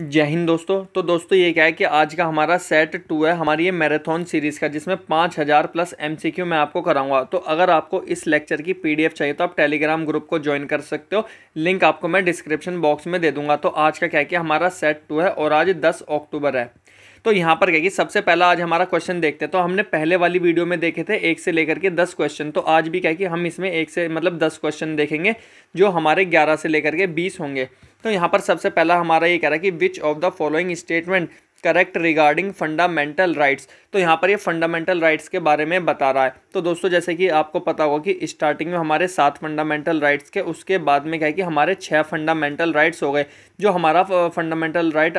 जय हिंद दोस्तों तो दोस्तों ये क्या है कि आज का हमारा सेट टू है हमारी ये मैराथन सीरीज़ का जिसमें पाँच हज़ार प्लस एमसीक्यू मैं आपको कराऊंगा तो अगर आपको इस लेक्चर की पीडीएफ चाहिए तो आप टेलीग्राम ग्रुप को ज्वाइन कर सकते हो लिंक आपको मैं डिस्क्रिप्शन बॉक्स में दे दूंगा तो आज का क्या है कि हमारा सेट टू है और आज दस अक्टूबर है तो यहाँ पर क्या कि सबसे पहला आज हमारा क्वेश्चन देखते हैं तो हमने पहले वाली वीडियो में देखे थे एक से लेकर के दस क्वेश्चन तो आज भी क्या कि हम इसमें एक से मतलब दस क्वेश्चन देखेंगे जो हमारे ग्यारह से लेकर के बीस होंगे तो यहाँ पर सबसे पहला हमारा ये कह रहा है कि which of the following statement correct regarding fundamental rights तो यहाँ पर ये फंडामेंटल राइट्स के बारे में बता रहा है तो दोस्तों जैसे कि आपको पता होगा कि स्टार्टिंग में हमारे सात फंडामेंटल राइट्स के उसके बाद में क्या है कि हमारे छः फंडामेंटल राइट्स हो गए जो हमारा फंडामेंटल राइट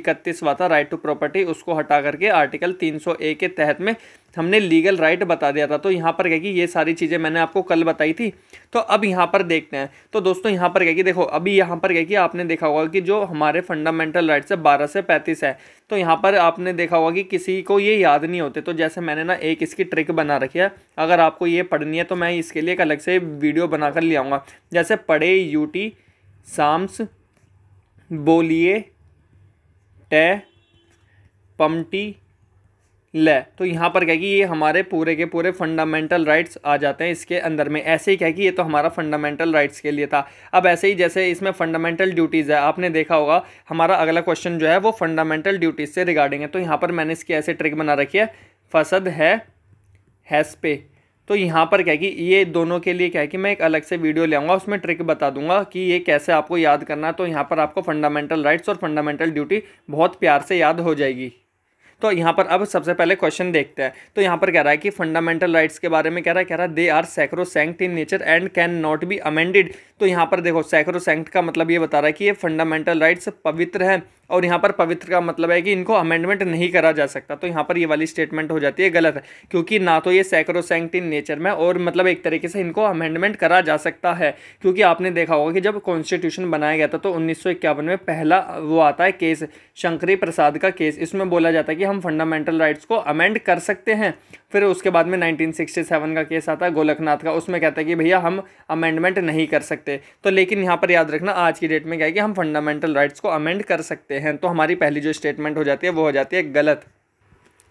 इकतीसवा था राइट टू प्रॉपर्टी उसको हटा करके आर्टिकल तीन सौ ए के तहत में हमने लीगल राइट बता दिया था तो यहाँ पर क्या कि ये सारी चीज़ें मैंने आपको कल बताई थी तो अब यहाँ पर देखते हैं तो दोस्तों यहाँ पर क्या कि देखो अभी यहाँ पर क्या कि आपने देखा होगा कि जो हमारे फंडामेंटल राइट्स है बारह से पैंतीस है तो यहाँ पर आपने देखा होगा कि किसी को ये याद नहीं होते तो जैसे मैंने ना एक इसकी ट्रिक बना रखी है अगर आपको ये पढ़नी है तो मैं इसके लिए एक अलग से वीडियो बना कर ले आऊँगा जैसे पढ़े यूटी साम्स बोलिए टे पमटी ले तो यहाँ पर क्या कि ये हमारे पूरे के पूरे फंडामेंटल राइट्स आ जाते हैं इसके अंदर में ऐसे ही क्या कि ये तो हमारा फंडामेंटल राइट्स के लिए था अब ऐसे ही जैसे इसमें फंडामेंटल ड्यूटीज़ है आपने देखा होगा हमारा अगला क्वेश्चन जो है वो फंडामेंटल ड्यूटीज़ से रिगार्डिंग है तो यहाँ पर मैंने इसकी ऐसे ट्रिक बना रखी है फसद है हैस पे तो यहाँ पर क्या कि ये दोनों के लिए क्या है कि मैं एक अलग से वीडियो ले आऊँगा उसमें ट्रिक बता दूंगा कि ये कैसे आपको याद करना तो यहाँ पर आपको फंडामेंटल राइट्स और फंडामेंटल ड्यूटी बहुत प्यार से याद हो जाएगी तो यहाँ पर अब सबसे पहले क्वेश्चन देखते हैं तो यहाँ पर कह रहा है कि फंडामेंटल राइट्स के बारे में कह रहा है कह रहा है they are sacrosanct in nature and can not be amended तो यहाँ पर देखो सैक्रो सेंट का मतलब ये बता रहा है कि ये फंडामेंटल राइट्स पवित्र है और यहाँ पर पवित्र का मतलब है कि इनको अमेंडमेंट नहीं करा जा सकता तो यहाँ पर ये वाली स्टेटमेंट हो जाती है गलत है क्योंकि ना तो ये सैक्रोसेंट इन नेचर में और मतलब एक तरीके से इनको अमेंडमेंट करा जा सकता है क्योंकि आपने देखा होगा कि जब कॉन्स्टिट्यूशन बनाया गया था तो उन्नीस में पहला वो आता है केस शंकरी प्रसाद का केस इसमें बोला जाता है कि हम फंडामेंटल राइट्स को अमेंड कर सकते हैं फिर उसके बाद में 1967 का केस आता है गोलकनाथ का उसमें कहता है कि भैया हम अमेंडमेंट नहीं कर सकते तो लेकिन यहाँ पर याद रखना आज की डेट में क्या है कि हम फंडामेंटल राइट्स को अमेंड कर सकते हैं तो हमारी पहली जो स्टेटमेंट हो जाती है वो हो जाती है गलत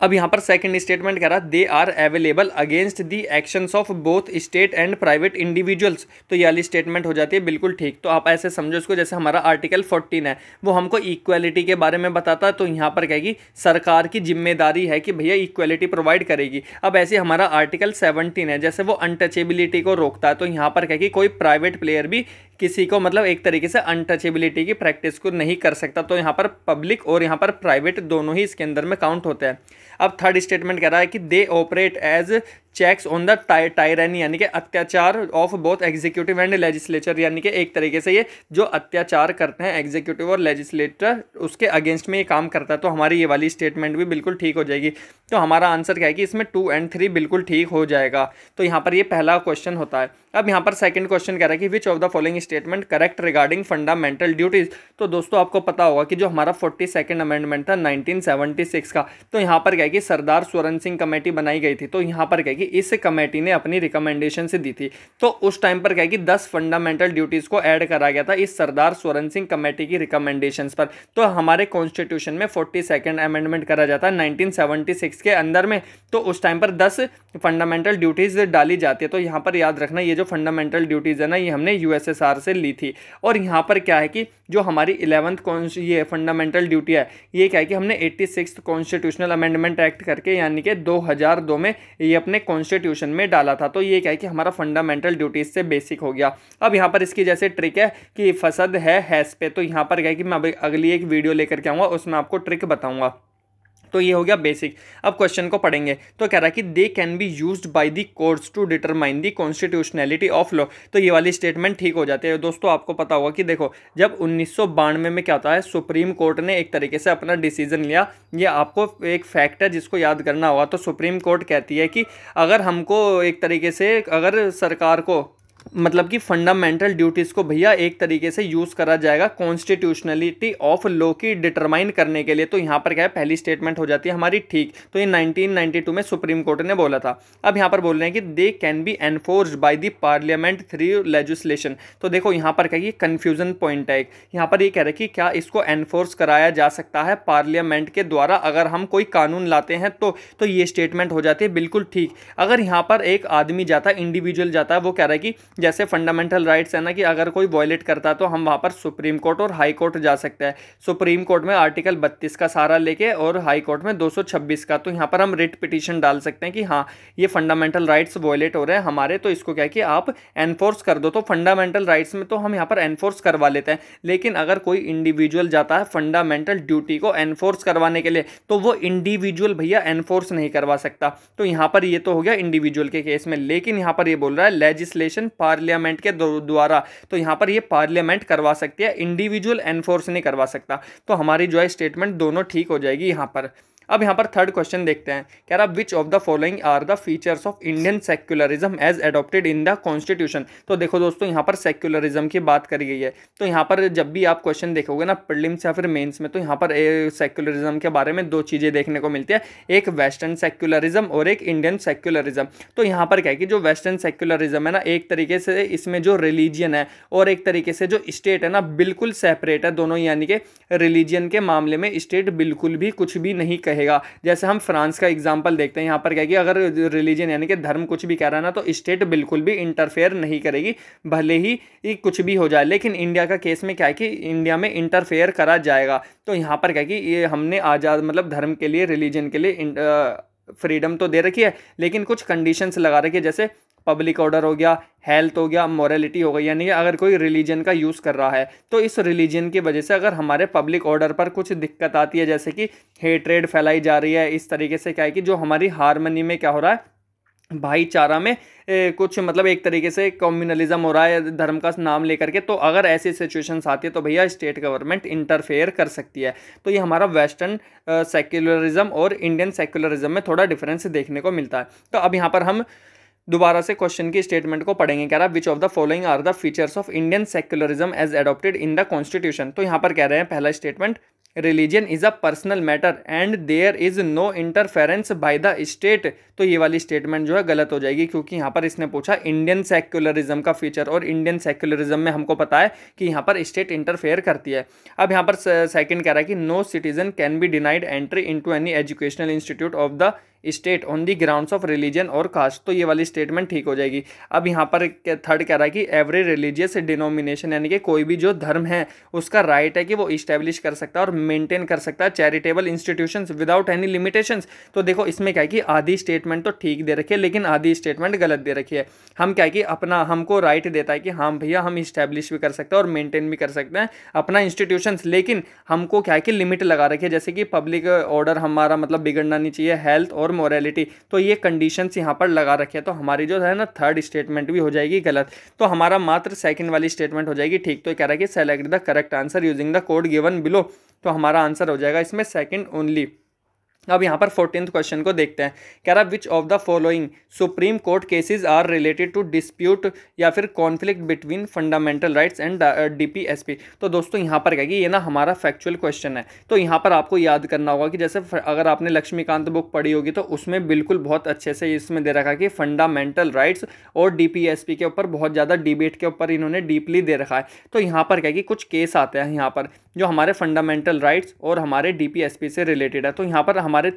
अब यहाँ पर सेकंड स्टेटमेंट कह रहा they are available against the actions of both state and private individuals तो ये वाली स्टेटमेंट हो जाती है बिल्कुल ठीक तो आप ऐसे समझो इसको जैसे हमारा आर्टिकल फोर्टीन है वो हमको इक्वलिटी के बारे में बताता है तो यहाँ पर कहेगी सरकार की जिम्मेदारी है कि भैया इक्वलिटी प्रोवाइड करेगी अब ऐसे हमारा आर्टिकल सेवनटीन है जैसे वो अनटचेबिलिटी को रोकता है तो यहाँ पर कहेगी कोई प्राइवेट प्लेयर भी किसी को मतलब एक तरीके से अनटचेबिलिटी की प्रैक्टिस को नहीं कर सकता तो यहाँ पर पब्लिक और यहाँ पर प्राइवेट दोनों ही इसके अंदर में काउंट होते हैं अब थर्ड स्टेटमेंट कह रहा है कि they operate as checks on the tyranny यानी कि अत्याचार of both executive and legislature यानी कि एक तरीके से ये जो अत्याचार करते हैं एग्जीक्यूटिव और लेजिस्लेटर उसके अगेंस्ट में ये काम करता है तो हमारी ये वाली स्टेटमेंट भी बिल्कुल ठीक हो जाएगी तो हमारा आंसर क्या है कि इसमें टू एंड थ्री बिल्कुल ठीक हो जाएगा तो यहाँ पर ये पहला क्वेश्चन होता है अब यहाँ पर सेकंड क्वेश्चन कह रहा है कि which of the following statement correct regarding fundamental duties तो दोस्तों आपको पता होगा कि जो हमारा फोर्टी सेकेंड अमेंडमेंट था नाइनटीन का तो यहाँ पर क्या कि सरदार स्वरण सिंह कमेटी बनाई गई थी तो यहाँ पर क्या कि इस कमेटी ने अपनी रिकमेंडेशन से दी थी तो उस टाइम पर क्या कि दस फंडामेंटल ड्यूटीज़ को ऐड करा गया था इस सरदार स्वरण सिंह कमेटी की रिकमेंडेशन पर तो हमारे कॉन्स्टिट्यूशन में फोर्टी सेकेंड अमेंडमेंट करा जाता है नाइनटीन के अंदर में तो उस टाइम पर दस फंडामेंटल ड्यूटीज़ डाली जाती है तो यहाँ पर याद रखना ये जो फंडामेंटल ड्यूटीज़ है ना ये हमने यू से ली थी और यहाँ पर क्या है कि जो हमारी इलेवंथ ये फंडामेंटल ड्यूटी है ये क्या है कि हमने eighty six constitutional amendment act करके यानी कि 2002 में ये अपने कॉन्स्टिट्यूशन में डाला था तो ये क्या है कि हमारा फंडामेंटल ड्यूटीज़ से बेसिक हो गया अब यहाँ पर इसकी जैसे ट्रिक है कि फसद है हैस पे तो यहाँ पर क्या है कि मैं अभी अगली एक वीडियो लेकर के आऊँगा उसमें आपको ट्रिक बताऊँगा तो ये हो गया बेसिक अब क्वेश्चन को पढ़ेंगे तो कह रहा है कि they can be use by the courts to determine the constitutionality of law तो ये वाली स्टेटमेंट ठीक हो जाती है दोस्तों आपको पता होगा कि देखो जब उन्नीस में क्या होता है सुप्रीम कोर्ट ने एक तरीके से अपना डिसीजन लिया ये आपको एक फैक्ट है जिसको याद करना होगा तो सुप्रीम कोर्ट कहती है कि अगर हमको एक तरीके से अगर सरकार को मतलब कि फंडामेंटल ड्यूटीज़ को भैया एक तरीके से यूज़ करा जाएगा कॉन्स्टिट्यूशनलिटी ऑफ लॉ की डिटरमाइन करने के लिए तो यहाँ पर क्या है पहली स्टेटमेंट हो जाती है हमारी ठीक तो ये 1992 में सुप्रीम कोर्ट ने बोला था अब यहाँ पर बोल रहे हैं कि they can be enforce by the parliament through legislation तो देखो यहाँ पर क्या ये कन्फ्यूजन पॉइंट है यहाँ पर ये कह रहे हैं कि क्या इसको एनफोर्स कराया जा सकता है पार्लियामेंट के द्वारा अगर हम कोई कानून लाते हैं तो, तो ये स्टेटमेंट हो जाती है बिल्कुल ठीक अगर यहाँ पर एक आदमी जाता है इंडिविजुअल जाता है वो कह रहा है कि जैसे फंडामेंटल राइट्स है ना कि अगर कोई वॉयलेट करता तो हम वहाँ पर सुप्रीम कोर्ट और हाई कोर्ट जा सकते हैं सुप्रीम कोर्ट में आर्टिकल बत्तीस का सारा लेके और हाई कोर्ट में 226 का तो यहाँ पर हम रिट पिटिशन डाल सकते हैं कि हाँ ये फंडामेंटल राइट्स वॉयलेट हो रहे हैं हमारे तो इसको क्या कि आप एनफोर्स कर दो तो फंडामेंटल राइट्स में तो हम यहाँ पर एनफोर्स करवा लेते हैं लेकिन अगर कोई इंडिविजुअल जाता है फंडामेंटल ड्यूटी को एनफोर्स करवाने के लिए तो वो इंडिविजुअल भैया एनफोर्स नहीं करवा सकता तो यहाँ पर ये तो हो गया इंडिविजुअल के केस में लेकिन यहाँ पर ये बोल रहा है लेजिस्लेशन पार्लियामेंट के द्वारा तो यहाँ पर ये पार्लियामेंट करवा सकती है इंडिविजुअल एनफोर्स नहीं करवा सकता तो हमारी जो है स्टेटमेंट दोनों ठीक हो जाएगी यहाँ पर अब यहाँ पर थर्ड क्वेश्चन देखते हैं कह रहा which of the following are the features of Indian secularism as adopted in the constitution तो देखो दोस्तों यहाँ पर सेक्युलरिज्म की बात करी गई है तो यहाँ पर जब भी आप क्वेश्चन देखोगे ना प्रलिम्स या फिर मेन्स में तो यहाँ पर सेक्युलरिज्म के बारे में दो चीज़ें देखने को मिलती है एक वेस्टर्न सेक्युलरिज्म और एक इंडियन सेक्युलरिज्म तो यहाँ पर क्या है कि जो वेस्टर्न सेक्युलरिज्म है ना एक तरीके से इसमें जो रिलीजियन है और एक तरीके से जो स्टेट है ना बिल्कुल सेपरेट है दोनों यानी कि रिलीजियन के मामले में स्टेट बिल्कुल भी कुछ भी नहीं रहेगा जैसे हम फ्रांस का एग्जाम्पल देखते हैं यहाँ पर क्या कि अगर रिलीजन यानी कि धर्म कुछ भी कह रहा ना तो स्टेट बिल्कुल भी इंटरफेयर नहीं करेगी भले ही कुछ भी हो जाए लेकिन इंडिया का केस में क्या है कि इंडिया में इंटरफेयर करा जाएगा तो यहाँ पर क्या कि ये हमने आज़ाद मतलब धर्म के लिए रिलीजन के लिए फ्रीडम तो दे रखी है लेकिन कुछ कंडीशंस लगा रखी है जैसे पब्लिक ऑर्डर हो गया हेल्थ हो गया मॉरेलीटी हो गई यानी कि अगर कोई रिलीजन का यूज़ कर रहा है तो इस रिलीजन की वजह से अगर हमारे पब्लिक ऑर्डर पर कुछ दिक्कत आती है जैसे कि हेट्रेड फैलाई जा रही है इस तरीके से क्या है कि जो हमारी हारमनी में क्या हो रहा है भाईचारा में ए, कुछ मतलब एक तरीके से कम्युनलिज्म हो रहा है धर्म का नाम लेकर के तो अगर ऐसी सिचुएशंस आती है तो भैया स्टेट गवर्नमेंट इंटरफेयर कर सकती है तो ये हमारा वेस्टर्न सेक्युलरिज्म और इंडियन सेक्युलरिज्म में थोड़ा डिफरेंस देखने को मिलता है तो अब यहाँ पर हम दोबारा से क्वेश्चन की स्टेटमेंट को पढ़ेंगे कह रहा है which of the following are the features of Indian secularism as adopted in the constitution तो यहाँ पर कह रहे हैं पहला statement religion is a personal matter and there is no interference by the state तो ये वाली स्टेटमेंट जो है गलत हो जाएगी क्योंकि यहाँ पर इसने पूछा इंडियन सेक्युलरिज्म का फीचर और इंडियन सेक्युलरिज्म में हमको पता है कि यहाँ पर स्टेट इंटरफेयर करती है अब यहाँ पर सेकेंड कह रहा है कि no citizen can be denied entry into any educational institute of the state on the grounds of religion और कास्ट तो ये वाली स्टेटमेंट ठीक हो जाएगी अब यहाँ पर थर्ड कह रहा है कि एवरी रिलीजियस डिनोमिनेशन यानी कि कोई भी जो धर्म है उसका राइट है कि वो इस्टेब्लिश कर सकता है और मेंटेन कर सकता है charitable institution without any limitation तो देखो इसमें क्या है कि आधी स्टेटमेंट तो ठीक दे रखी है लेकिन आधी स्टेटमेंट गलत दे रखी है हम क्या है कि अपना हमको राइट देता है कि हाँ भैया हम इस्टेब्लिश भी कर सकते हैं और मेनटेन भी कर सकते हैं अपना इंस्टीट्यूशंस लेकिन हमको क्या है कि लिमिट लगा रखी है जैसे कि पब्लिक ऑर्डर हमारा मतलब बिगड़ना नहीं चाहिए हेल्थ और मोरालिटी तो ये कंडीशन यहाँ पर लगा रखे तो हमारी जो है ना थर्ड स्टेटमेंट भी हो जाएगी गलत तो हमारा मात्र सेकंड वाली स्टेटमेंट हो जाएगी ठीक तो कह रहा है कि select the correct answer using the code given below तो हमारा आंसर हो जाएगा इसमें सेकंड ओनली अब यहाँ पर फोर्टीन क्वेश्चन को देखते हैं कह रहा which of the following Supreme Court cases are related to dispute या फिर conflict between fundamental rights and DPSP तो दोस्तों यहाँ पर कहेगी ये ना हमारा फैक्चुअल क्वेश्चन है तो यहाँ पर आपको याद करना होगा कि जैसे अगर आपने लक्ष्मीकांत बुक पढ़ी होगी तो उसमें बिल्कुल बहुत अच्छे से इसमें दे रखा कि फंडामेंटल राइट्स और डी के ऊपर बहुत ज़्यादा डिबेट के ऊपर इन्होंने डीपली दे रखा है तो यहाँ पर कहेगी कुछ केस आते हैं यहाँ पर जो हमारे फंडामेंटल राइट्स और हमारे डी से रिलेटेड है तो यहाँ पर हमारे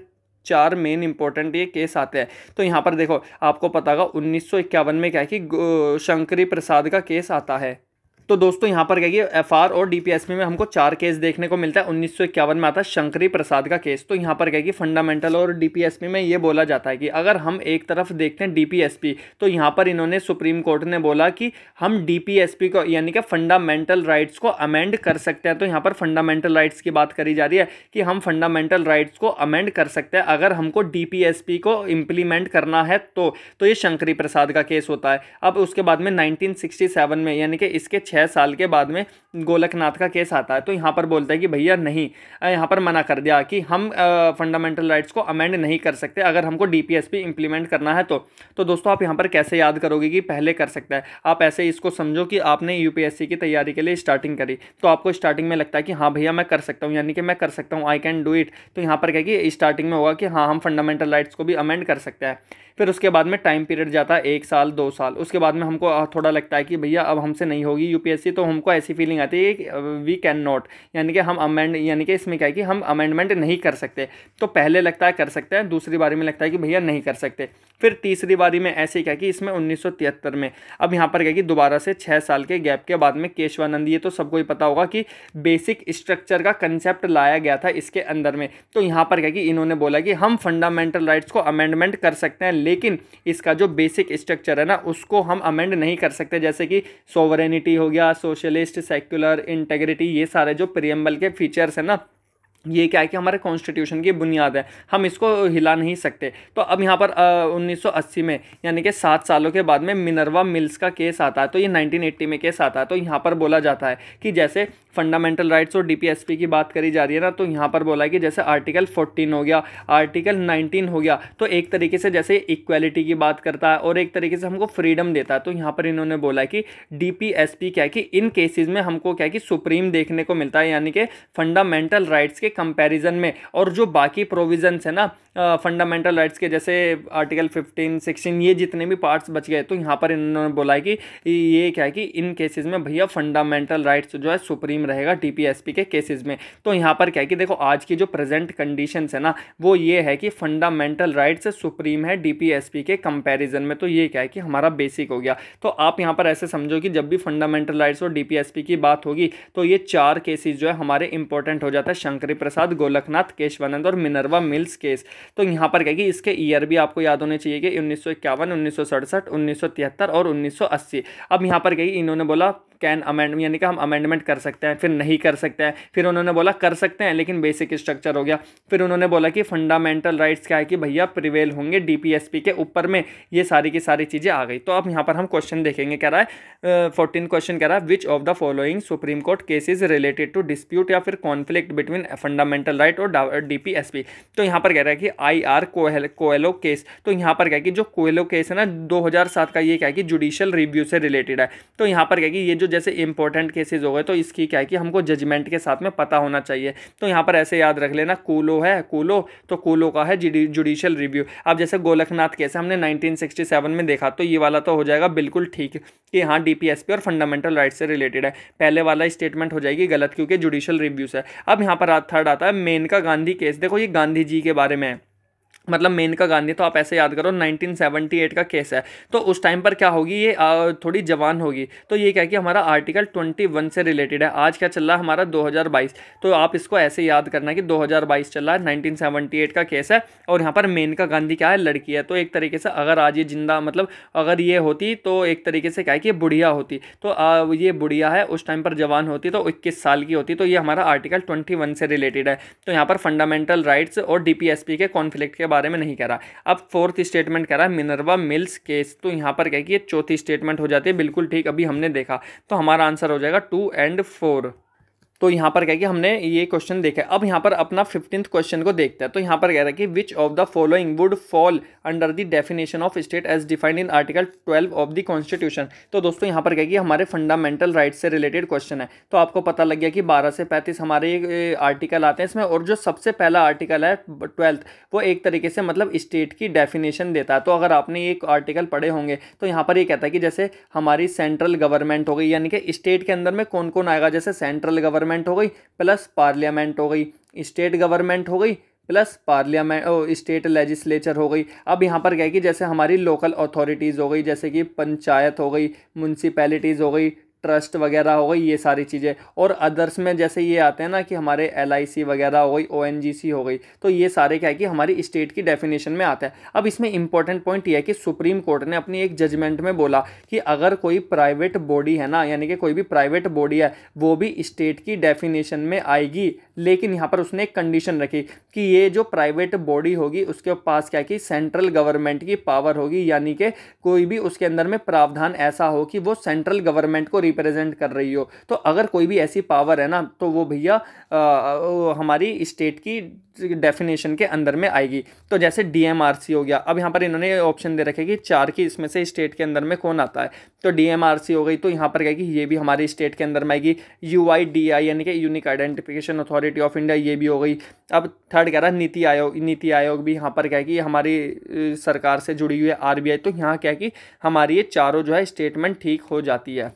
चार मेन इंपॉर्टेंट ये केस आते हैं तो यहाँ पर देखो आपको पता होगा उन्नीस में क्या है कि शंकरी प्रसाद का केस आता है तो दोस्तों यहाँ पर कहिए एफ आर और डी में हमको चार केस देखने को मिलता है उन्नीस में आता है शंकरी प्रसाद का केस तो यहाँ पर कहिए फंडामेंटल और डी में ये बोला जाता है कि अगर हम एक तरफ देखते हैं डी तो यहाँ पर इन्होंने सुप्रीम कोर्ट ने बोला कि हम डी को यानी कि फंडामेंटल राइट्स को अमेंड कर सकते हैं तो यहाँ पर फंडामेंटल राइट्स की बात करी जा रही है कि हम फंडामेंटल राइट्स को अमेंड कर सकते हैं अगर हमको डी को इम्प्लीमेंट करना है तो, तो ये शंकरी प्रसाद का केस होता है अब उसके बाद में सेवन में यानी कि इसके छः छः साल के बाद में गोलकनाथ का केस आता है तो यहाँ पर बोलता है कि भैया नहीं यहाँ पर मना कर दिया कि हम फंडामेंटल राइट्स को अमेंड नहीं कर सकते अगर हमको डी पी इंप्लीमेंट करना है तो तो दोस्तों आप यहाँ पर कैसे याद करोगे कि पहले कर सकता है आप ऐसे इसको समझो कि आपने यू की तैयारी के लिए स्टार्टिंग करी तो आपको स्टार्टिंग में लगता है कि हाँ भैया मैं कर सकता हूँ यानी कि मैं कर सकता हूँ आई कैन डू इट तो यहाँ पर क्या कि स्टार्टिंग में होगा कि हाँ हम फंडामेंटल राइट्स को भी अमेंड कर सकते हैं फिर उसके बाद में टाइम पीरियड जाता है एक साल दो साल उसके बाद में हमको थोड़ा लगता है कि भैया अब हमसे नहीं होगी यूपीएससी तो हमको ऐसी फीलिंग आती है कि वी कैन नॉट यानी कि हम अमेंड यानी कि इसमें क्या है कि हम अमेंडमेंट नहीं कर सकते तो पहले लगता है कर सकते हैं दूसरी बारे में लगता है कि भैया नहीं कर सकते फिर तीसरी बारी में ऐसे क्या कि इसमें उन्नीस में अब यहाँ पर क्या कि दोबारा से छः साल के गैप के बाद में केशवानंद ये तो सबको ही पता होगा कि बेसिक स्ट्रक्चर का कंसेप्ट लाया गया था इसके अंदर में तो यहाँ पर क्या कि इन्होंने बोला कि हम फंडामेंटल राइट्स को अमेंडमेंट कर सकते हैं लेकिन इसका जो बेसिक स्ट्रक्चर है ना उसको हम अमेंड नहीं कर सकते जैसे कि सोवरेनिटी हो गया सोशलिस्ट सेक्युलर इंटेग्रिटी ये सारे जो प्रियम्बल के फीचर्स हैं ना ये क्या है कि हमारे कॉन्स्टिट्यूशन की बुनियाद है हम इसको हिला नहीं सकते तो अब यहाँ पर उन्नीस सौ अस्सी में यानी कि सात सालों के बाद में मिनरवा मिल्स का केस आता है तो ये नाइनटीन एट्टी में केस आता है तो यहाँ पर बोला जाता है कि जैसे फंडामेंटल राइट्स और डीपीएसपी की बात करी जा रही है ना तो यहाँ पर बोला है कि जैसे आर्टिकल फोर्टीन हो गया आर्टिकल नाइनटीन हो गया तो एक तरीके से जैसे इक्वालिटी की बात करता है और एक तरीके से हमको फ्रीडम देता है तो यहाँ पर इन्होंने बोला कि डी क्या कि इन केसेज में हमको क्या कि सुप्रीम देखने को मिलता है यानी कि फंडामेंटल राइट्स के कंपेरिजन में और जो बाकी प्रोविजन है ना फंडामेंटल uh, राइट्स के जैसे आर्टिकल 15, 16 ये जितने भी पार्ट्स बच गए तो यहाँ पर इन्होंने बोला है कि ये क्या है कि इन केसेस में भैया फंडामेंटल राइट्स जो है सुप्रीम रहेगा टीपीएसपी के केसेस में तो यहाँ पर क्या है कि देखो आज की जो प्रेजेंट कंडीशन है ना वो ये है कि फंडामेंटल राइट्स सुप्रीम है डीपीएसपी के कंपैरिजन में तो ये क्या है कि हमारा बेसिक हो गया तो आप यहाँ पर ऐसे समझो कि जब भी फंडामेंटल राइट्स और डीपीएसपी की बात होगी तो ये चार केसेज जो है हमारे इंपॉर्टेंट हो जाता है शंकरी प्रसाद गोलखनाथ केशवानंद और मिनरवा मिल्स केस तो यहाँ पर क्या कि इसके ईयर भी आपको याद होने चाहिए कि उन्नीस सौ इक्यावन और उन्नीस अब यहां पर क्या इन्होंने बोला कैन अमेंड यानी कि हम अमेंडमेंट कर सकते हैं फिर नहीं कर सकते हैं फिर उन्होंने बोला कर सकते हैं लेकिन बेसिक स्ट्रक्चर हो गया फिर उन्होंने बोला कि फंडामेंटल राइट्स क्या है कि भैया प्रिवेल होंगे डीपीएसपी के ऊपर में ये सारी की सारी चीज़ें आ गई तो अब यहाँ पर हम क्वेश्चन देखेंगे कह रहा है फोर्टीन क्वेश्चन कह रहा है which of the following Supreme Court cases related to dispute या फिर कॉन्फ्लिक्ट बिटवीन फंडामेंटल राइट और डीपीएसपी तो यहाँ पर कह रहा है कि आई आर कोयलो केस तो यहाँ पर क्या कि जो कोयलो केस है ना दो का ये क्या है कि जुडिशियल रिव्यू से रिलेटेड है तो यहाँ पर क्या कि ये जो जैसे इंपॉर्टेंट केसेज हो गए तो इसकी क्या क्या है कि हमको जजमेंट के साथ में पता होना चाहिए तो यहाँ पर ऐसे याद रख लेना कोलो है कोलो तो कोलो का है जुडिशियल रिव्यू अब जैसे गोलखनाथ केस हमने 1967 में देखा तो ये वाला तो हो जाएगा बिल्कुल ठीक कि हाँ डीपीएसपी और फंडामेंटल राइट से रिलेटेड है पहले वाला स्टेटमेंट हो जाएगी गलत क्योंकि जुडिशियल रिव्यूज़ है अब यहाँ पर थर्ड आता है मेनका गांधी केस देखो ये गांधी जी के बारे में है मतलब मेनका गांधी तो आप ऐसे याद करो 1978 का केस है तो उस टाइम पर क्या होगी ये थोड़ी जवान होगी तो ये क्या कि हमारा आर्टिकल 21 से रिलेटेड है आज क्या चल रहा है हमारा 2022 तो आप इसको ऐसे याद करना कि 2022 चल रहा है 1978 का केस है और यहाँ पर मेनका गांधी क्या है लड़की है तो एक तरीके से अगर आज ये जिंदा मतलब अगर ये होती तो एक तरीके से क्या है कि बुढ़िया होती तो आ, ये बुढ़िया है उस टाइम पर जवान होती तो इक्कीस साल की होती तो ये हमारा आर्टिकल ट्वेंटी से रिलेटेड है तो यहाँ पर फंडामेंटल राइट्स और डी के कॉन्फ्लिक्ट के बारे बारे में नहीं कह रहा अब फोर्थ स्टेटमेंट कह रहा है मिनरवा मिल्स केस तो यहाँ पर कह कि ये चौथी स्टेटमेंट हो जाती है बिल्कुल ठीक अभी हमने देखा तो हमारा आंसर हो जाएगा टू एंड फोर तो यहाँ पर क्या कि हमने ये क्वेश्चन देखा है अब यहाँ पर अपना फिफ्टींथ क्वेश्चन को देखते हैं तो यहाँ पर कह रहा है कि which of the following would fall under the definition of state as defined in article twelve of the constitution तो दोस्तों यहाँ पर क्या कि हमारे फंडामेंटल राइट से रिलेटेड क्वेश्चन है तो आपको पता लग गया कि बारह से पैंतीस हमारे आर्टिकल आते हैं इसमें और जो सबसे पहला आर्टिकल है ट्वेल्थ वो एक तरीके से मतलब स्टेट की डेफिनेशन देता है तो अगर आपने ये आर्टिकल पढ़े होंगे तो यहाँ पर ये कहता है कि जैसे हमारी सेंट्रल गवर्नमेंट हो गई यानी कि स्टेट के अंदर में कौन कौन आएगा जैसे सेंट्रल गवर्नमेंट गवर्नमेंट हो गई प्लस पार्लियामेंट हो गई स्टेट गवर्नमेंट हो गई प्लस पार्लियामेंट स्टेट लेजिस्लेचर हो गई अब यहाँ पर क्या है कि जैसे हमारी लोकल अथॉरिटीज़ हो गई जैसे कि पंचायत हो गई म्यूनसिपैलिटीज़ हो गई ट्रस्ट वगैरह हो गई ये सारी चीज़ें और अदर्स में जैसे ये आते हैं ना कि हमारे एल वगैरह हो गई ओ हो गई तो ये सारे क्या है कि हमारी स्टेट की डेफिनेशन में आता है अब इसमें इंपॉर्टेंट पॉइंट ये है कि सुप्रीम कोर्ट ने अपनी एक जजमेंट में बोला कि अगर कोई प्राइवेट बॉडी है ना यानी कि कोई भी प्राइवेट बॉडी है वो भी स्टेट की डेफिनेशन में आएगी लेकिन यहाँ पर उसने एक कंडीशन रखी कि ये जो प्राइवेट बॉडी होगी उसके पास क्या कि सेंट्रल गवर्नमेंट की पावर होगी यानी कि कोई भी उसके अंदर में प्रावधान ऐसा हो कि वो सेंट्रल गवर्नमेंट को रिप्रेजेंट कर रही हो तो अगर कोई भी ऐसी पावर है ना तो वो भैया हमारी स्टेट की डेफिनेशन के अंदर में आएगी तो जैसे डीएमआरसी हो गया अब यहाँ पर इन्होंने ऑप्शन दे रखे कि चार की इसमें से स्टेट के अंदर में कौन आता है तो डीएमआरसी हो गई तो यहाँ पर कहेगी ये भी हमारे स्टेट के अंदर में आएगी यू यानी कि unique identification authority of India ये भी हो गई अब थर्ड कह रहा नीति आयोग नीति आयोग भी यहाँ पर कहेगी हमारी सरकार से जुड़ी हुई है आर तो यहाँ क्या कि हमारी ये चारों जो है स्टेटमेंट ठीक हो जाती है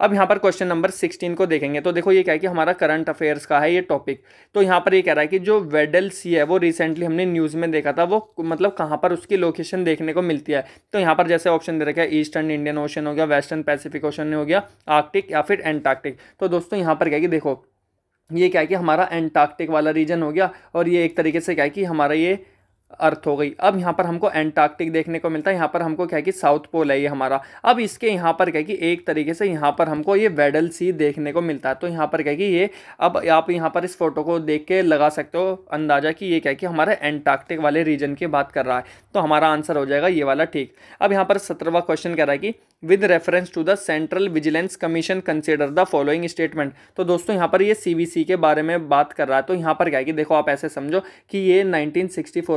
अब यहाँ पर क्वेश्चन नंबर सिक्सटीन को देखेंगे तो देखो ये क्या है कि हमारा करंट अफेयर्स का है ये टॉपिक तो यहाँ पर ये कह रहा है कि जो वेडल सी है वो रिसेंटली हमने न्यूज़ में देखा था वो मतलब कहाँ पर उसकी लोकेशन देखने को मिलती है तो यहाँ पर जैसे ऑप्शन दे रखा है ईस्टर्न इंडियन ओशन हो गया वेस्टर्न पैसिफिक ओशन हो गया आर्कटिक या फिर एंटार्क्टिक तो दोस्तों यहाँ पर क्या कि देखो ये क्या है कि हमारा एंटार्क्टिक वाला रीजन हो गया और ये एक तरीके से क्या है कि हमारा ये अर्थ हो गई अब यहाँ पर हमको एंटार्क्टिक देखने को मिलता है यहाँ पर हमको क्या है कि साउथ पोल है ये हमारा अब इसके यहाँ पर क्या है कि एक तरीके से यहाँ पर हमको ये वेडल सी देखने को मिलता है तो यहाँ पर क्या है कि ये अब आप यहाँ पर इस फोटो को देख के लगा सकते हो अंदाजा कि ये क्या है कि हमारे एंटार्क्टिक वाले रीजन की बात कर रहा है तो हमारा आंसर हो जाएगा ये वाला ठीक अब यहाँ पर सत्रहवा क्वेश्चन कह रहा है कि with reference to the central vigilance commission consider the following statement तो दोस्तों यहाँ पर ये सी के बारे में बात कर रहा है तो यहाँ पर क्या है कि देखो आप ऐसे समझो कि ये नाइनटीन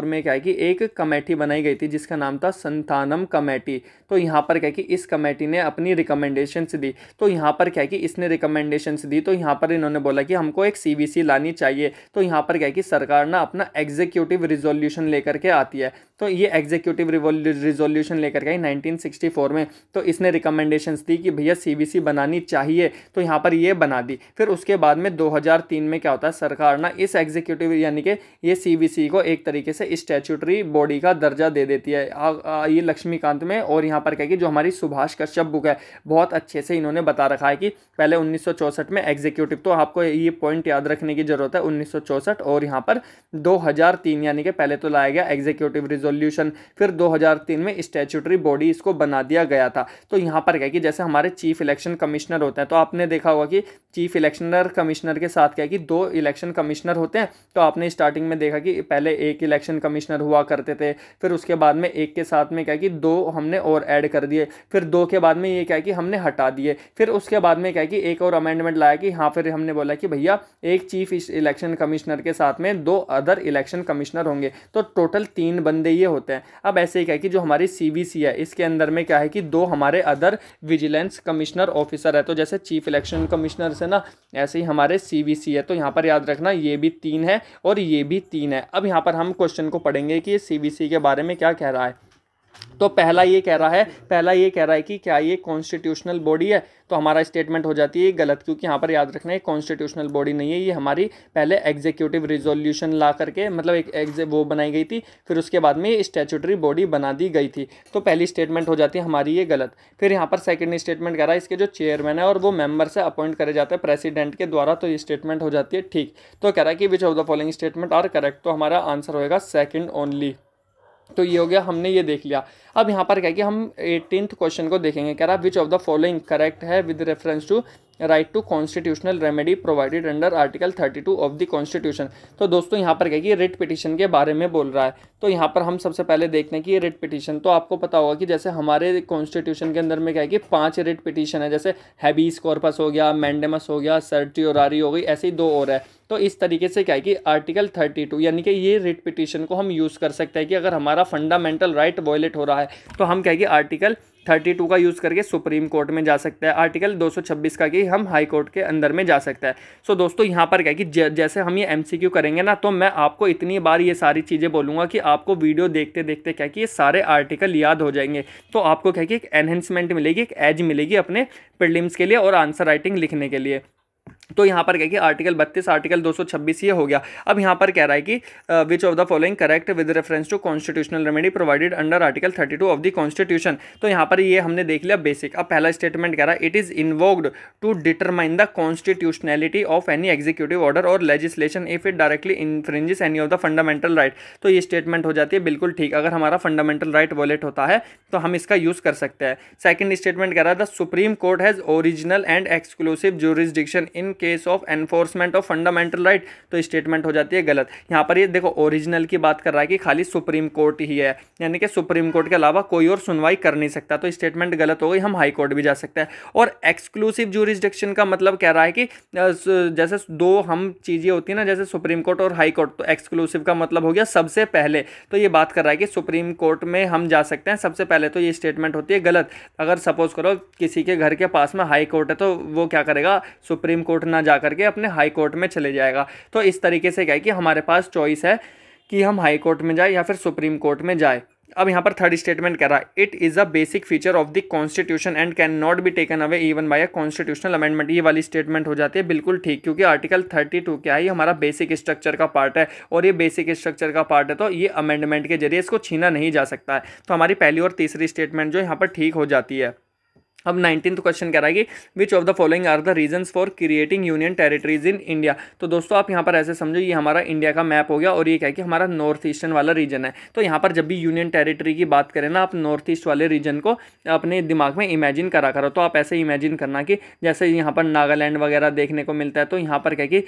में में क्या है कि एक कमेटी बनाई गई थी जिसका नाम था संतानम कमेटी तो यहाँ पर क्या है कि इस कमेटी ने अपनी रिकमेंडेशंस दी तो यहाँ पर क्या है कि इसने रिकमेंडेशंस दी तो यहाँ पर इन्होंने बोला कि हमको एक सी लानी चाहिए तो यहाँ पर क्या है कि सरकार ना अपना एग्जीक्यूटिव रिजोल्यूशन लेकर के आती है तो ये एग्जीक्यूटिव रिजोल्यूशन लेकर के आई नाइनटीन में तो इसने रिकमेंडेशंस दी कि भैया सी बनानी चाहिए तो यहाँ पर ये बना दी फिर उसके बाद में दो में क्या होता है सरकार ना इस एग्जीक्यूटिव यानी कि ये सी को एक तरीके से स्टैचूटरी बॉडी का दर्जा दे देती है आ, आ, ये लक्ष्मीकांत में और यहाँ पर कहेगी जो हमारी सुभाष कश्यप बुक है बहुत अच्छे से इन्होंने बता रखा है कि पहले उन्नीस में एग्जीक्यूटिव तो आपको ये पॉइंट याद रखने की ज़रूरत है उन्नीस और यहाँ पर दो यानी कि पहले तो लाया गया एग्जीक्यूटिव रिजोल्यूशन फिर दो में स्टैचूटरी बॉडी इसको बना दिया गया था तो यहाँ पर क्या कि जैसे हमारे चीफ इलेक्शन कमिश्नर होते हैं तो आपने देखा होगा कि चीफ इलेक्शनर कमिश्नर के साथ क्या कि दो इलेक्शन कमिश्नर होते हैं तो आपने स्टार्टिंग में देखा कि पहले एक इलेक्शन कमिश्नर कमिश्नर हुआ करते थे फिर उसके बाद में एक के साथ में क्या कि दो हमने और ऐड कर दिए फिर दो के बाद में ये क्या कि हमने हटा दिए फिर उसके बाद में क्या कि एक और अमेंडमेंट लाया कि हाँ फिर हमने बोला कि भैया एक चीफ इलेक्शन कमिश्नर के साथ में दो अदर इलेक्शन कमिश्नर होंगे तो टोटल तीन बंदे ये होते हैं अब ऐसे ही क्या कि जो हमारी सी है इसके अंदर में क्या है कि दो हमारे अदर विजिलेंस कमिश्नर ऑफिसर है तो जैसे चीफ इलेक्शन कमिश्नर से ना ऐसे ही हमारे सी है तो यहाँ पर याद रखना ये भी तीन है और ये भी तीन है अब यहाँ पर हम क्वेश्चन को पढ़ेंगे कि सी के बारे में क्या कह रहा है तो पहला ये कह रहा है पहला ये कह रहा है कि क्या ये कॉन्स्टिट्यूशनल बॉडी है तो हमारा स्टेटमेंट हो जाती है गलत क्योंकि यहाँ पर याद रखना है कॉन्स्टिट्यूशनल बॉडी नहीं है ये हमारी पहले एग्जीक्यूटिव रिजोल्यूशन ला करके मतलब एक एग्जे वो बनाई गई थी फिर उसके बाद में ये स्टेचुटरी बॉडी बना दी गई थी तो पहली स्टेटमेंट हो जाती है हमारी ये गलत फिर यहाँ पर सेकेंड स्टेटमेंट कह रहा है इसके जो चेयरमैन है और वो मेम्बर से अपॉइंट करे जाते हैं प्रेसिडेंट के द्वारा तो ये स्टेटमेंट हो जाती है ठीक तो कह रहा है कि which of the following statement are correct तो हमारा आंसर होगा सेकेंड ओनली तो ये हो गया हमने ये देख लिया अब यहाँ पर क्या कि हम एटीनथ क्वेश्चन को देखेंगे कह रहा है which of the following correct है with reference to right to constitutional remedy provided under article 32 of the constitution तो दोस्तों यहाँ पर क्या कि रिट पिटिशन के बारे में बोल रहा है तो यहाँ पर हम सबसे पहले देखते हैं कि ये रिट पिटीशन तो आपको पता होगा कि जैसे हमारे कॉन्स्टिट्यूशन के अंदर में क्या है कि पाँच रिट पिटीशन है जैसे हैबीस कॉर्पस हो गया मैंडेमस हो गया सर्टियोरारी हो गई ऐसे ही दो और है तो इस तरीके से क्या है कि आर्टिकल थर्टी टू यानी कि ये रिट पिटीशन को हम यूज़ कर सकते हैं कि अगर हमारा फंडामेंटल राइट वॉयलेट हो रहा है तो हम क्या है कि आर्टिकल थर्टी टू का यूज़ करके सुप्रीम कोर्ट में जा सकता है आर्टिकल दो सौ छब्बीस का कि हम हाई कोर्ट के अंदर में जा सकता है सो so, दोस्तों यहाँ पर क्या कि जैसे हम ये एम सी क्यू करेंगे ना तो मैं आपको इतनी बार ये सारी चीज़ें बोलूँगा कि आपको वीडियो देखते देखते क्या कि ये सारे आर्टिकल याद हो जाएंगे तो आपको क्या कि एक एनहेंसमेंट मिलेगी एक एज मिलेगी अपने प्रिलिम्स के लिए और आंसर राइटिंग लिखने के लिए तो यहाँ पर क्या कि आर्टिकल बत्तीस आर्टिकल 226 ये हो गया अब यहाँ पर कह रहा है कि which of the following correct with reference to constitutional remedy provided under article 32 of the constitution तो यहाँ पर ये हमने देख लिया बेसिक अब पहला स्टेटमेंट कह रहा है it is invoked to determine the constitutionality of any executive order और legislation if it directly infringes any of the fundamental right तो ये स्टेटमेंट हो जाती है बिल्कुल ठीक अगर हमारा फंडामेंटल राइट वॉलेट होता है तो हम इसका यूज़ कर सकते हैं सेकेंड स्टेटमेंट कह रहा है the Supreme Court has original and exclusive jurisdiction in case of enforcement of fundamental right तो स्टेटमेंट हो जाती है गलत यहाँ पर ये देखो ओरिजिनल की बात कर रहा है कि खाली सुप्रीम कोर्ट ही है यानी कि सुप्रीम कोर्ट के अलावा कोई और सुनवाई कर नहीं सकता तो स्टेटमेंट गलत हो गई हम हाई कोर्ट भी जा सकते हैं और एक्सक्लूसिव जूरिस्डिक्शन का मतलब कह रहा है कि जैसे दो हम चीज़ें होती है ना जैसे सुप्रीम कोर्ट और हाई कोर्ट तो एक्सक्लूसिव का मतलब हो गया सबसे पहले तो ये बात कर रहा है कि सुप्रीम कोर्ट में हम जा सकते हैं सबसे पहले तो ये स्टेटमेंट होती है गलत अगर सपोज करो किसी के घर के पास में हाई कोर्ट है तो वो क्या करेगा सुप्रीम कोर्ट ना जा करके अपने हाई कोर्ट में चले जाएगा तो इस तरीके से क्या है कि हमारे पास चॉइस है कि हम हाई कोर्ट में जाए या फिर सुप्रीम कोर्ट में जाए अब यहाँ पर थर्ड स्टेटमेंट कह रहा है it is a basic feature of the constitution and can not be taken away even by a constitutional amendment ये वाली स्टेटमेंट हो जाती है बिल्कुल ठीक क्योंकि आर्टिकल 32 क्या है ये हमारा बेसिक स्ट्रक्चर का पार्ट है और ये बेसिक स्ट्रक्चर का पार्ट है तो ये अमेंडमेंट के जरिए इसको छीना नहीं जा सकता है तो हमारी पहली और तीसरी स्टेटमेंट जो यहाँ पर ठीक हो जाती है अब नाइनटीन क्वेश्चन तो कह रहा है कि which of the following are the reasons for creating union territories in India तो दोस्तों आप यहाँ पर ऐसे समझो ये हमारा इंडिया का मैप हो गया और ये क्या है कि हमारा नॉर्थ ईस्टर्न वाला रीजन है तो यहाँ पर जब भी यूनियन टेरिटरी की बात करें ना आप नॉर्थ ईस्ट वाले रीजन को अपने दिमाग में इमेजिन करा करो तो आप ऐसे इमेजिन करना कि जैसे यहाँ पर नागालैंड वगैरह देखने को मिलता है तो यहाँ पर क्या कि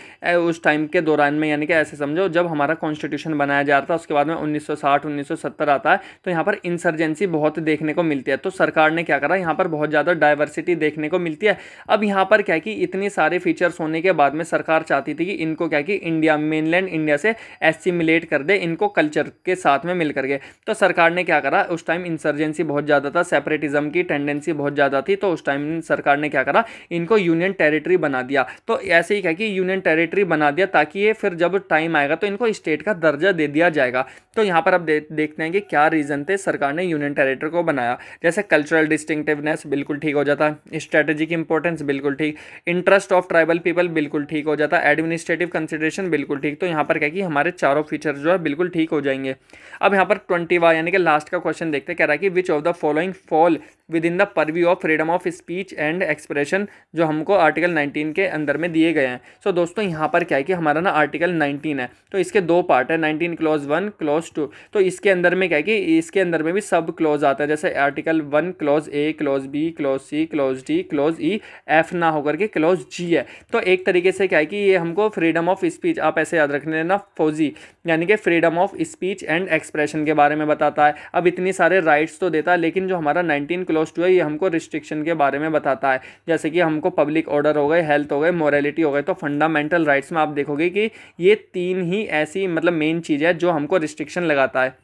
उस टाइम के दौरान में यानी कि ऐसे समझो जब हमारा कॉन्स्टिट्यूशन बनाया जा रहा था उसके बाद में उन्नीस सौ आता है तो यहाँ पर इंसर्जेंसी बहुत देखने को मिलती है तो सरकार ने क्या करा यहाँ पर बहुत ज़्यादा डाइवर्सिटी देखने को मिलती है अब यहाँ पर क्या कि इतने सारे फीचर्स होने के बाद में सरकार चाहती थी कि इनको क्या कि इंडिया मेनलैंड इंडिया से एसिमिलेट कर दे इनको कल्चर के साथ में मिलकर के तो सरकार ने क्या करा उस टाइम इंसर्जेंसी बहुत ज़्यादा था सेपरेटिज्म की टेंडेंसी बहुत ज़्यादा थी तो उस टाइम सरकार ने क्या करा इनको यूनियन टेरिटरी बना दिया तो ऐसे ही क्या कि यूनियन टेरिटरी बना दिया ताकि ये फिर जब टाइम आएगा तो इनको स्टेट का दर्जा दे दिया जाएगा तो यहाँ पर आप देखते हैं कि क्या रीज़न थे सरकार ने यूनियन टेरेटरी को बनाया जैसे कल्चरल डिस्टिंगटिवनेस बिल्कुल बिल्कुल ठीक हो जाता स्ट्रेटेजी की इंपॉर्टेंस बिल्कुल ठीक इंटरेस्ट ऑफ ट्राइबल पीपल बिल्कुल ठीक हो जाता एडमिनिस्ट्रेटिव कंसिडरेशन बिल्कुल ठीक तो यहाँ पर क्या कि हमारे चारों फीचर जो है बिल्कुल ठीक हो जाएंगे अब यहाँ पर ट्वेंटी यानी कि लास्ट का क्वेश्चन देखते कह रहा है कि which of the following fall within the purview of freedom of speech and expression जो हमको आर्टिकल 19 के अंदर में दिए गए हैं सो so, दोस्तों यहाँ पर क्या है कि हमारा ना आर्टिकल 19 है तो इसके दो पार्ट है 19 क्लॉज वन क्लॉज टू तो इसके अंदर में क्या है कि इसके अंदर में भी सब क्लॉज आता है जैसे article one clause A clause B clause C clause D clause E F ना होकर के क्लॉज जी है तो एक तरीके से क्या है कि ये हमको फ्रीडम ऑफ स्पीच आप ऐसे याद रखने ना फौजी यानी कि freedom of speech and expression के बारे में बताता है अब इतनी सारे राइट्स तो देता है लेकिन जो हमारा नाइनटीन क्लॉज क्लॉज टू है ये हमको रिस्ट्रिक्शन के बारे में बताता है जैसे कि हमको पब्लिक ऑर्डर हो गए हेल्थ हो गए मॉरलिटी हो गए तो फंडामेंटल राइट्स में आप देखोगे कि ये तीन ही ऐसी मतलब मेन चीज़ है जो हमको रिस्ट्रिक्शन लगाता है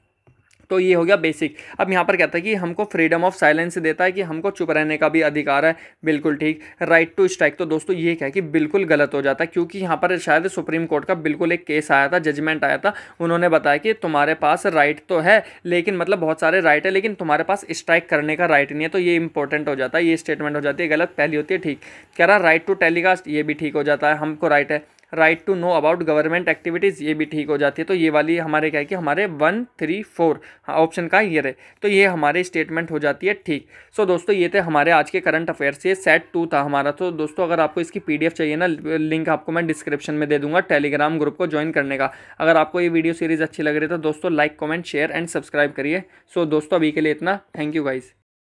तो ये हो गया बेसिक अब यहाँ पर कहता है कि हमको फ्रीडम ऑफ साइलेंस देता है कि हमको चुप रहने का भी अधिकार है बिल्कुल ठीक राइट टू स्ट्राइक तो दोस्तों ये क्या है कि बिल्कुल गलत हो जाता है क्योंकि यहाँ पर शायद सुप्रीम कोर्ट का बिल्कुल एक केस आया था जजमेंट आया था उन्होंने बताया कि तुम्हारे पास राइट तो है लेकिन मतलब बहुत सारे राइट है लेकिन तुम्हारे पास स्ट्राइक करने का राइट नहीं है तो ये इंपॉर्टेंट हो जाता है ये स्टेटमेंट हो जाती है गलत पहली होती है ठीक कह रहा राइट टू टेलीकास्ट ये भी ठीक हो जाता है हमको राइट है right to know about government activities ये भी ठीक हो जाती है तो ये वाली हमारे क्या है कि हमारे वन थ्री फोर ऑप्शन का ये रहे तो ये हमारे स्टेटमेंट हो जाती है ठीक सो so, दोस्तों ये थे हमारे आज के करंट अफेयर्स ये सेट टू था हमारा तो दोस्तों अगर आपको इसकी पी चाहिए ना लिंक आपको मैं डिस्क्रिप्शन में दे दूँगा टेलीग्राम ग्रुप को ज्वाइन करने का अगर आपको ये वीडियो सीरीज़ अच्छी लग रही है तो दोस्तों like comment share and subscribe करिए सो so, दोस्तों अभी के लिए इतना थैंक यू गाइज़